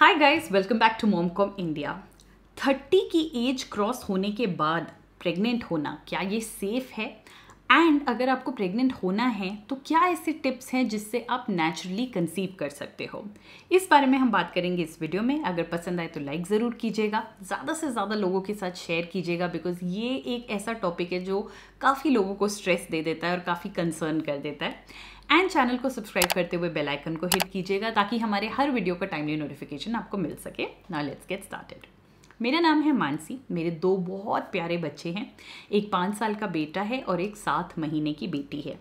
hi guys welcome back to Momcom India thirty की age cross होने के बाद प्रेग्नेंट होना क्या ये सेफ है एंड अगर आपको प्रेग्नेंट होना है तो क्या ऐसे टिप्स हैं जिससे आप नेचुरली कंसीव कर सकते हो इस बारे में हम बात करेंगे इस वीडियो में अगर पसंद आए तो लाइक ज़रूर कीजिएगा ज़्यादा से ज़्यादा लोगों के साथ शेयर कीजिएगा बिकॉज ये एक ऐसा टॉपिक है जो काफ़ी लोगों को स्ट्रेस दे देता है और काफ़ी कंसर्न कर देता है एंड चैनल को सब्सक्राइब करते हुए बेल आइकन को हिट कीजिएगा ताकि हमारे हर वीडियो का टाइमली नोटिफिकेशन आपको मिल सके नाउ लेट्स गेट स्टार्टेड मेरा नाम है मानसी मेरे दो बहुत प्यारे बच्चे हैं एक पाँच साल का बेटा है और एक सात महीने की बेटी है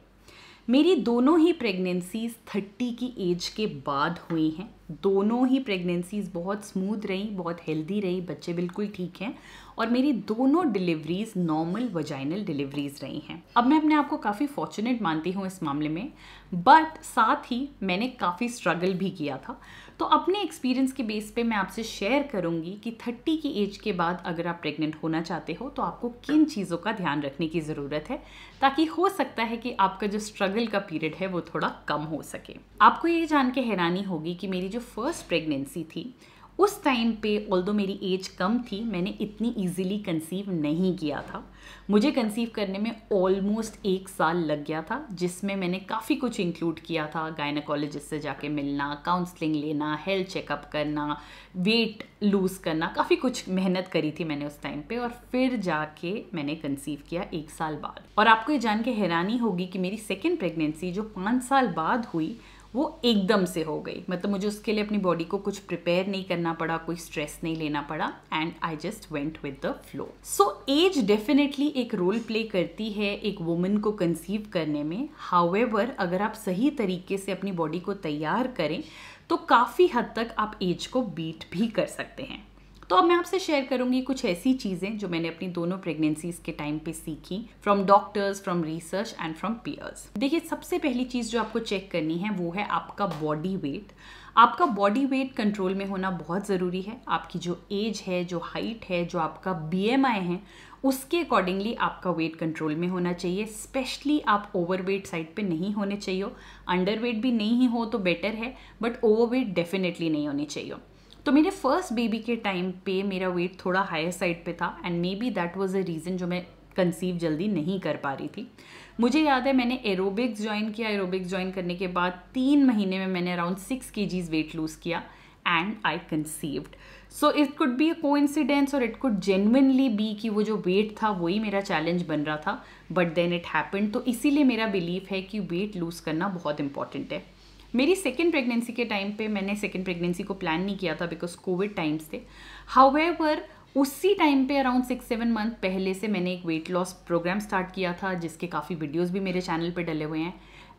मेरी दोनों ही प्रेगनेंसीज़ थर्टी की एज के बाद हुई हैं दोनों ही प्रेगनेंसीज़ बहुत स्मूथ रही बहुत हेल्दी रही बच्चे बिल्कुल ठीक हैं और मेरी दोनों डिलीवरीज़ नॉर्मल वजाइनल डिलीवरीज़ रही हैं अब मैं अपने आप को काफ़ी फॉर्चुनेट मानती हूँ इस मामले में बट साथ ही मैंने काफ़ी स्ट्रगल भी किया था तो अपने एक्सपीरियंस के बेस पे मैं आपसे शेयर करूंगी कि 30 की एज के बाद अगर आप प्रेग्नेंट होना चाहते हो तो आपको किन चीज़ों का ध्यान रखने की ज़रूरत है ताकि हो सकता है कि आपका जो स्ट्रगल का पीरियड है वो थोड़ा कम हो सके आपको ये जान के हैरानी होगी कि मेरी जो फर्स्ट प्रेगनेंसी थी उस टाइम पे दो मेरी एज कम थी मैंने इतनी इजीली कंसीव नहीं किया था मुझे कंसीव करने में ऑलमोस्ट एक साल लग गया था जिसमें मैंने काफ़ी कुछ इंक्लूड किया था गायनाकोलॉजिस्ट से जाके मिलना काउंसलिंग लेना हेल्थ चेकअप करना वेट लूज़ करना काफ़ी कुछ मेहनत करी थी मैंने उस टाइम पे और फिर जाके मैंने कंसीव किया एक साल बाद और आपको ये जान के हैरानी होगी कि मेरी सेकेंड प्रेगनेंसी जो पाँच साल बाद हुई वो एकदम से हो गई मतलब मुझे उसके लिए अपनी बॉडी को कुछ प्रिपेयर नहीं करना पड़ा कोई स्ट्रेस नहीं लेना पड़ा and I just went with the flow so age definitely एक रोल प्ले करती है एक वुमेन को कंसीव करने में हाउएवर अगर आप सही तरीके से अपनी बॉडी को तैयार करें तो काफ़ी हद तक आप एज को बीट भी कर सकते हैं तो अब मैं आपसे शेयर करूंगी कुछ ऐसी चीज़ें जो मैंने अपनी दोनों प्रेगनेंसीज के टाइम पे सीखी from doctors from research and from peers देखिए सबसे पहली चीज़ जो आपको चेक करनी है वो है आपका बॉडी वेट आपका बॉडी वेट कंट्रोल में होना बहुत ज़रूरी है आपकी जो एज है जो हाइट है जो आपका बी है उसके अकॉर्डिंगली आपका वेट कंट्रोल में होना चाहिए स्पेशली आप ओवरवेट साइड पे नहीं होने चाहिए अंडरवेट भी नहीं हो तो बेटर है बट ओवरवेट डेफिनेटली नहीं होने चाहिए तो मेरे फर्स्ट बेबी के टाइम पे मेरा वेट थोड़ा हायर साइड पे था and maybe that was a reason जो मैं कंसीव जल्दी नहीं कर पा रही थी मुझे याद है मैंने एरोबिक्स ज्वाइन किया एरोबिक्स ज्वाइन करने के बाद तीन महीने में मैंने अराउंड सिक्स के वेट लूज़ किया and I conceived so it could be a coincidence और इट कुड जेनविनली बी कि वो जो वेट था वही मेरा चैलेंज बन रहा था बट देन इट हैपन तो इसीलिए मेरा बिलीव है कि वेट लूज़ करना बहुत इंपॉर्टेंट है मेरी सेकेंड प्रेगनेंसी के टाइम पे मैंने सेकेंड प्रेगनेंसी को प्लान नहीं किया था बिकॉज कोविड टाइम्स थे हाउएवर उसी टाइम पे अराउंड सिक्स सेवन मंथ पहले से मैंने एक वेट लॉस प्रोग्राम स्टार्ट किया था जिसके काफ़ी वीडियोज़ भी मेरे चैनल पर डले हुए हैं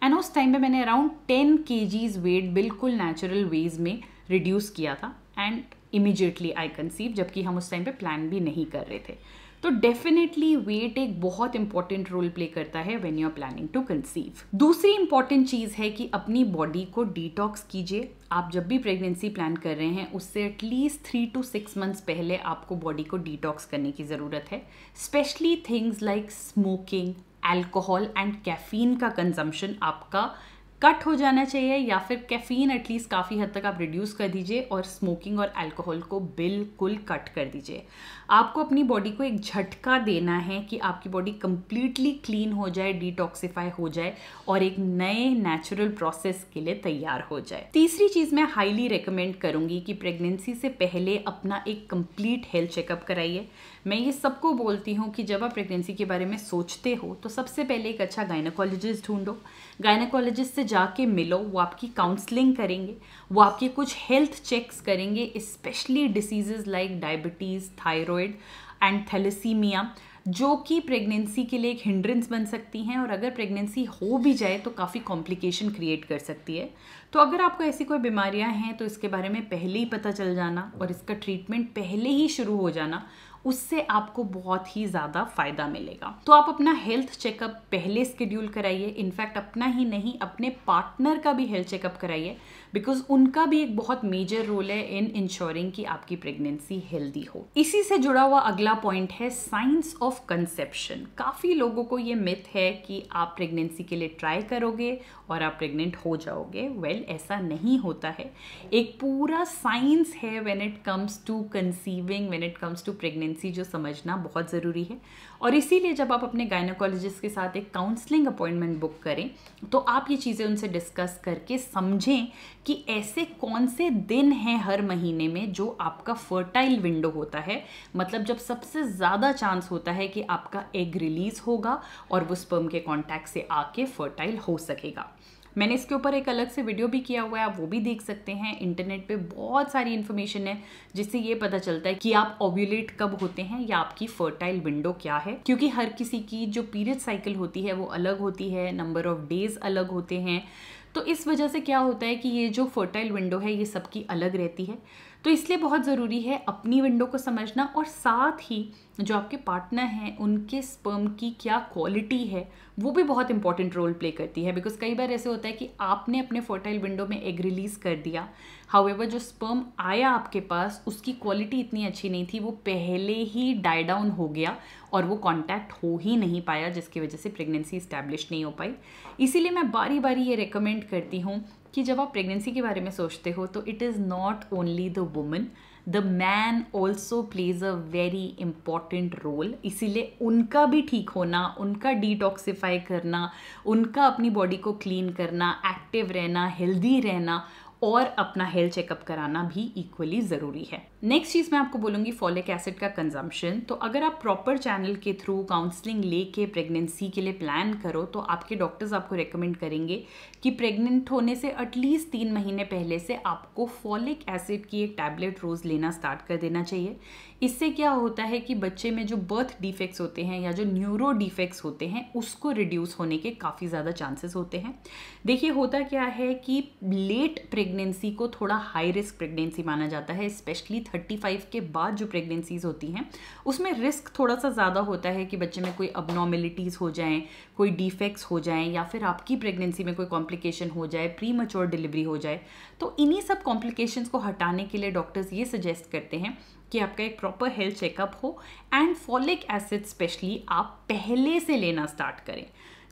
एंड उस टाइम पे मैंने अराउंड टेन के वेट बिल्कुल नेचुरल वेज में रिड्यूस किया था एंड इमिजिएटली आई कंसीव जबकि हम उस टाइम पे प्लान भी नहीं कर रहे थे तो डेफिनेटली वेट एक बहुत इंपॉर्टेंट रोल प्ले करता है when you are planning to conceive दूसरी इंपॉर्टेंट चीज़ है कि अपनी बॉडी को डिटॉक्स कीजिए आप जब भी प्रेगनेंसी प्लान कर रहे हैं उससे at least three to six months पहले आपको बॉडी को डिटॉक्स करने की ज़रूरत है specially things like smoking alcohol and caffeine का कंजम्पशन आपका कट हो जाना चाहिए या फिर कैफीन एटलीस्ट काफ़ी हद तक आप रिड्यूस कर दीजिए और स्मोकिंग और अल्कोहल को बिल्कुल कट कर दीजिए आपको अपनी बॉडी को एक झटका देना है कि आपकी बॉडी कम्प्लीटली क्लीन हो जाए डिटॉक्सीफाई हो जाए और एक नए नेचुरल प्रोसेस के लिए तैयार हो जाए तीसरी चीज़ मैं हाईली रिकमेंड करूँगी कि प्रेगनेंसी से पहले अपना एक कंप्लीट हेल्थ चेकअप कराइए मैं ये सबको बोलती हूँ कि जब आप प्रेगनेंसी के बारे में सोचते हो तो सबसे पहले एक अच्छा गायनाकोलॉजिस्ट ढूंढो गायनाकोलॉजिस्ट से जाके मिलो वो आपकी काउंसलिंग करेंगे वो आपके कुछ हेल्थ चेक्स करेंगे specially diseases like diabetes thyroid and thalassemia जो कि प्रेगनेंसी के लिए एक हिंड्रेंस बन सकती हैं और अगर प्रेगनेंसी हो भी जाए तो काफ़ी कॉम्प्लिकेशन क्रिएट कर सकती है तो अगर आपको ऐसी कोई बीमारियां हैं तो इसके बारे में पहले ही पता चल जाना और इसका ट्रीटमेंट पहले ही शुरू हो जाना उससे आपको बहुत ही ज़्यादा फ़ायदा मिलेगा तो आप अपना हेल्थ चेकअप पहले स्केड्यूल कराइए इनफैक्ट अपना ही नहीं अपने पार्टनर का भी हेल्थ चेकअप कराइए बिकॉज उनका भी एक बहुत मेजर रोल है इन इंश्योरिंग कि आपकी प्रेगनेंसी हेल्दी हो इसी से जुड़ा हुआ अगला पॉइंट है साइंस ऑफ कंसेप्शन काफ़ी लोगों को ये मिथ है कि आप प्रेगनेंसी के लिए ट्राई करोगे और आप प्रेग्नेंट हो जाओगे वेल well, ऐसा नहीं होता है एक पूरा साइंस है when it comes to conceiving when it comes to pregnancy pregnancy जो समझना बहुत ज़रूरी है और इसीलिए जब आप अपने गायनोकोलॉजिस्ट के साथ एक काउंसलिंग अपॉइंटमेंट बुक करें तो आप ये चीज़ें उनसे डिस्कस करके समझें कि ऐसे कौन से दिन हैं हर महीने में जो आपका फर्टाइल विंडो होता है मतलब जब सबसे ज़्यादा चांस होता है कि आपका एग रिलीज़ होगा और वो स्पर्म के कॉन्टैक्ट से आके फर्टाइल हो सकेगा मैंने इसके ऊपर एक अलग से वीडियो भी किया हुआ है आप वो भी देख सकते हैं इंटरनेट पे बहुत सारी इन्फॉर्मेशन है जिससे ये पता चलता है कि आप ओव्यूलेट कब होते हैं या आपकी फर्टाइल विंडो क्या है क्योंकि हर किसी की जो पीरियड साइकिल होती है वो अलग होती है नंबर ऑफ डेज अलग होते हैं तो इस वजह से क्या होता है कि ये जो फर्टाइल विंडो है ये सबकी अलग रहती है तो इसलिए बहुत ज़रूरी है अपनी विंडो को समझना और साथ ही जो आपके पार्टनर हैं उनके स्पर्म की क्या क्वालिटी है वो भी बहुत इंपॉर्टेंट रोल प्ले करती है बिकॉज कई बार ऐसे होता है कि आपने अपने फर्टाइल विंडो में एग रिलीज़ कर दिया हाउएवर जो स्पर्म आया आपके पास उसकी क्वालिटी इतनी अच्छी नहीं थी वो पहले ही डाई डाउन हो गया और वो कॉन्टैक्ट हो ही नहीं पाया जिसकी वजह से प्रेगनेंसी इस्टेब्लिश नहीं हो पाई इसीलिए मैं बारी बारी ये रिकमेंड करती हूँ कि जब आप प्रेगनेंसी के बारे में सोचते हो तो it is not only the women the man also plays a very important role इसीलिए उनका भी ठीक होना उनका डिटॉक्सीफाई करना उनका अपनी बॉडी को क्लीन करना एक्टिव रहना हेल्दी रहना और अपना हेल्थ चेकअप कराना भी इक्वली ज़रूरी है नेक्स्ट चीज़ मैं आपको बोलूँगी फॉलिक एसिड का कंजम्पशन तो अगर आप प्रॉपर चैनल के थ्रू काउंसलिंग लेके प्रेगनेंसी के लिए प्लान करो तो आपके डॉक्टर्स आपको रिकमेंड करेंगे कि प्रेग्नेंट होने से एटलीस्ट तीन महीने पहले से आपको फॉलिक एसिड की एक टैबलेट रोज़ लेना स्टार्ट कर देना चाहिए इससे क्या होता है कि बच्चे में जो बर्थ डिफेक्ट्स होते हैं या जो न्यूरो डिफेक्ट्स होते हैं उसको रिड्यूस होने के काफ़ी ज़्यादा चांसेस होते हैं देखिए होता क्या है कि लेट प्रेगनेंसी को थोड़ा हाई रिस्क प्रेगनेंसी माना जाता है स्पेशली 35 के बाद जो प्रेगनेंसीज होती हैं उसमें रिस्क थोड़ा सा ज़्यादा होता है कि बच्चे में कोई अबनॉर्मेलिटीज़ हो जाएँ कोई डिफेक्ट्स हो जाएँ या फिर आपकी प्रेगनेंसी में कोई कॉम्प्लिकेशन हो जाए प्री डिलीवरी हो जाए तो इन्हीं सब कॉम्प्लिकेशंस को हटाने के लिए डॉक्टर्स ये सजेस्ट करते हैं कि आपका एक प्रॉपर हेल्थ चेकअप हो एंड फॉलिक एसिड स्पेशली आप पहले से लेना स्टार्ट करें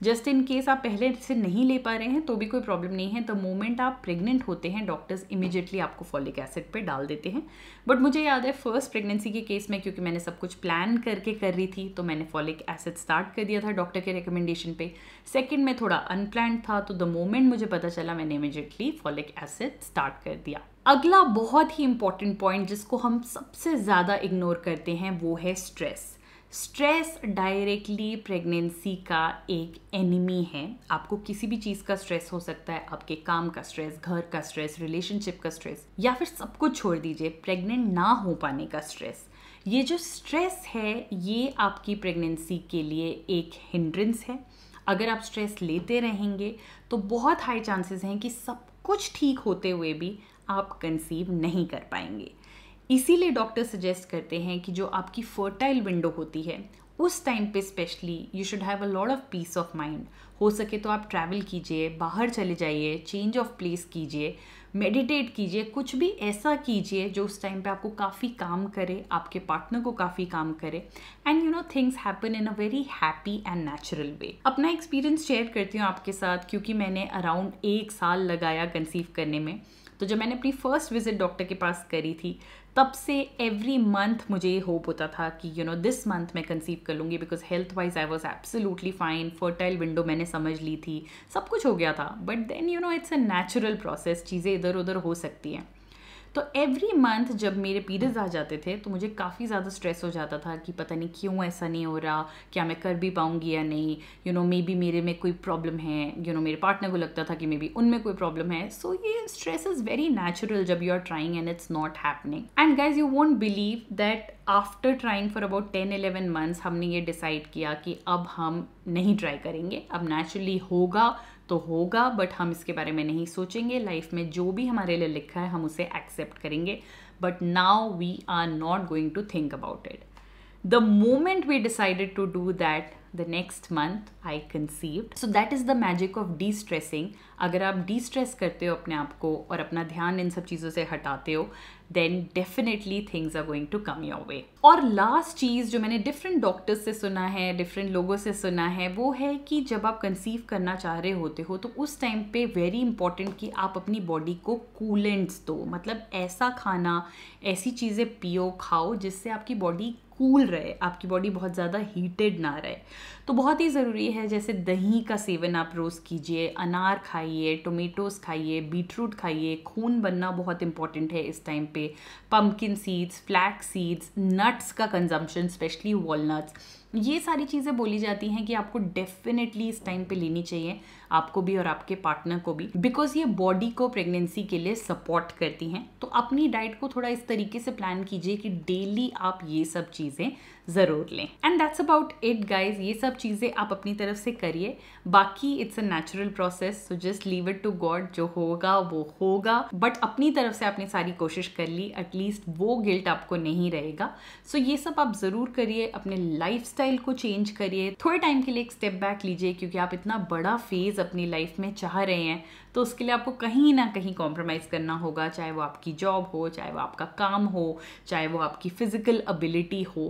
जस्ट इन केस आप पहले से नहीं ले पा रहे हैं तो भी कोई प्रॉब्लम नहीं है द मोमेंट आप प्रेग्नेंट होते हैं डॉक्टर्स इमिजिएटली आपको फॉलिक एसिड पे डाल देते हैं बट मुझे याद है फर्स्ट प्रेगनेंसी के केस में क्योंकि मैंने सब कुछ प्लान करके कर रही थी तो मैंने फॉलिक एसिड स्टार्ट कर दिया था डॉक्टर के रिकमेंडेशन पे सेकेंड में थोड़ा अनप्लान था तो द मोमेंट मुझे पता चला मैंने इमीजिएटली फॉलिक एसिड स्टार्ट कर दिया अगला बहुत ही इम्पॉर्टेंट पॉइंट जिसको हम सबसे ज़्यादा इग्नोर करते हैं वो है स्ट्रेस स्ट्रेस डायरेक्टली प्रेगनेंसी का एक एनिमी है आपको किसी भी चीज़ का स्ट्रेस हो सकता है आपके काम का स्ट्रेस घर का स्ट्रेस रिलेशनशिप का स्ट्रेस या फिर सब कुछ छोड़ दीजिए प्रेग्नेंट ना हो पाने का स्ट्रेस ये जो स्ट्रेस है ये आपकी प्रेगनेंसी के लिए एक हिंड्रेंस है अगर आप स्ट्रेस लेते रहेंगे तो बहुत हाई चांसेस हैं कि सब कुछ ठीक होते हुए भी आप कंसीव नहीं कर पाएंगे इसीलिए डॉक्टर सजेस्ट करते हैं कि जो आपकी फर्टाइल विंडो होती है उस टाइम पे specially you should have a lot of peace of mind हो सके तो आप ट्रैवल कीजिए बाहर चले जाइए चेंज ऑफ प्लेस कीजिए मेडिटेट कीजिए कुछ भी ऐसा कीजिए जो उस टाइम पे आपको काफ़ी काम करे आपके पार्टनर को काफ़ी काम करे and you know things happen in a very happy and natural way अपना एक्सपीरियंस शेयर करती हूँ आपके साथ क्योंकि मैंने अराउंड एक साल लगाया कंसीव करने में तो जब मैंने अपनी फ़र्स्ट विज़िट डॉक्टर के पास करी थी तब से एवरी मंथ मुझे ये होप होता था कि यू नो दिस मंथ मैं कंसीव कर लूँगी because health wise I was absolutely fine fertile window मैंने समझ ली थी सब कुछ हो गया था but then you know it's a natural process चीज़ें इधर उधर हो सकती हैं तो एवरी मंथ जब मेरे पीरियड्स आ जाते थे तो मुझे काफ़ी ज़्यादा स्ट्रेस हो जाता था कि पता नहीं क्यों ऐसा नहीं हो रहा क्या मैं कर भी पाऊँगी या नहीं यू नो मे बी मेरे में कोई प्रॉब्लम है यू you नो know, मेरे पार्टनर को लगता था कि मे बी उनमें कोई प्रॉब्लम है सो so, ये स्ट्रेस इज़ वेरी नेचुरल जब you are trying and it's not happening and guys you won't believe that after trying for about ten eleven months हमने ये डिसाइड किया कि अब हम नहीं ट्राई करेंगे अब नेचुरली होगा तो होगा बट हम इसके बारे में नहीं सोचेंगे लाइफ में जो भी हमारे लिए लिखा है हम उसे एक्सेप्ट करेंगे but now we are not going to think about it the moment we decided to do that the next month I conceived so that is the magic of destressing अगर आप D stress करते हो अपने आप को और अपना ध्यान इन सब चीज़ों से हटाते हो then definitely things are going to come your way और लास्ट चीज़ जो मैंने डिफरेंट डॉक्टर्स से सुना है डिफरेंट लोगों से सुना है वो है कि जब आप कंसीव करना चाह रहे होते हो तो उस टाइम पे वेरी इंपॉर्टेंट कि आप अपनी बॉडी को कूलेंट्स दो मतलब ऐसा खाना ऐसी चीज़ें पियो खाओ जिससे आपकी बॉडी कूल रहे आपकी बॉडी बहुत ज़्यादा हीटेड ना रहे तो बहुत ही ज़रूरी है जैसे दही का सेवन आप रोज़ कीजिए अनार खाइए टोमेटोज़ खाइए बीटरूट खाइए खून बनना बहुत इंपॉर्टेंट है इस टाइम पे pumpkin seeds flax seeds nuts का कंजम्पशन स्पेशली वॉलनट्स ये सारी चीज़ें बोली जाती हैं कि आपको डेफिनेटली इस टाइम पे लेनी चाहिए आपको भी और आपके पार्टनर को भी बिकॉज ये बॉडी को प्रेगनेंसी के लिए सपोर्ट करती हैं तो अपनी डाइट को थोड़ा इस तरीके से प्लान कीजिए कि डेली आप ये सब चीज़ें ज़रूर लें and that's about it guys ये सब चीज़ें आप अपनी तरफ से करिए बाकी it's a natural process so just leave it to God जो होगा वो होगा बट अपनी तरफ से आपने सारी कोशिश कर ली एटलीस्ट वो गिल्ट आपको नहीं रहेगा सो so ये सब आप ज़रूर करिए अपने लाइफ को चेंज करिए थोड़े टाइम के लिए एक स्टेप बैक लीजिए क्योंकि आप इतना बड़ा फेज़ अपनी लाइफ में चाह रहे हैं तो उसके लिए आपको कहीं ना कहीं कॉम्प्रोमाइज़ करना होगा चाहे वो आपकी जॉब हो चाहे वो आपका काम हो चाहे वो आपकी फिजिकल अबिलिटी हो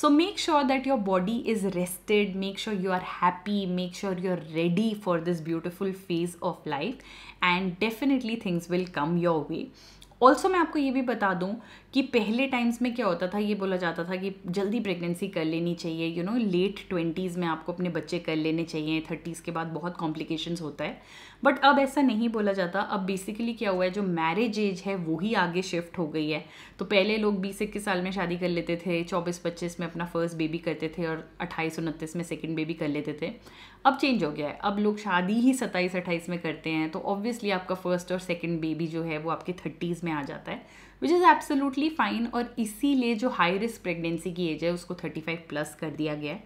so make sure that your body is rested make sure you are happy make sure you are ready for this beautiful phase of life and definitely things will come your way also मैं आपको ये भी बता दूं कि पहले times में क्या होता था ये बोला जाता था कि जल्दी प्रेगनेंसी कर लेनी चाहिए यू नो लेट ट्वेंटीज़ में आपको अपने बच्चे कर लेने चाहिए थर्टीज़ के बाद बहुत कॉम्प्लिकेशंस होता है बट अब ऐसा नहीं बोला जाता अब बेसिकली क्या हुआ है जो मैरिज एज है वो ही आगे शिफ्ट हो गई है तो पहले लोग बीस इक्कीस साल में शादी कर लेते थे चौबीस पच्चीस में अपना फर्स्ट बेबी करते थे और अट्ठाईस उनतीस में सेकेंड बेबी कर लेते थे अब चेंज हो गया है अब लोग शादी ही सत्ताईस अट्ठाईस में करते हैं तो ऑब्वियसली आपका फर्स्ट और सेकेंड बेबी जो है वो आपके थर्टीज़ में आ जाता है विच इज़ एब्सोलूटली फाइन और इसीलिए जो हाई रिस्क प्रेगनेंसी की एज है उसको थर्टी फाइव प्लस कर दिया गया है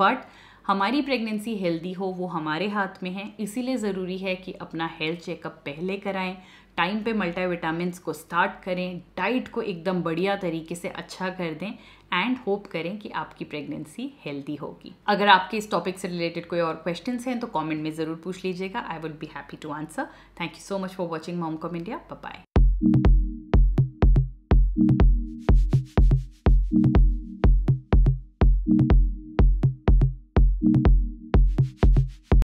बट हमारी प्रेगनेंसी हेल्दी हो वो हमारे हाथ में है इसीलिए ज़रूरी है कि अपना हेल्थ चेकअप पहले कराएं टाइम पे मल्टाविटामिन को स्टार्ट करें डाइट को एकदम बढ़िया तरीके से अच्छा कर दें एंड होप करें कि आपकी प्रेगनेंसी हेल्दी होगी अगर आपके इस टॉपिक से रिलेटेड कोई और क्वेश्चन हैं तो कॉमेंट में ज़रूर पूछ लीजिएगा I would be happy to answer thank you so much for watching Momcom India bye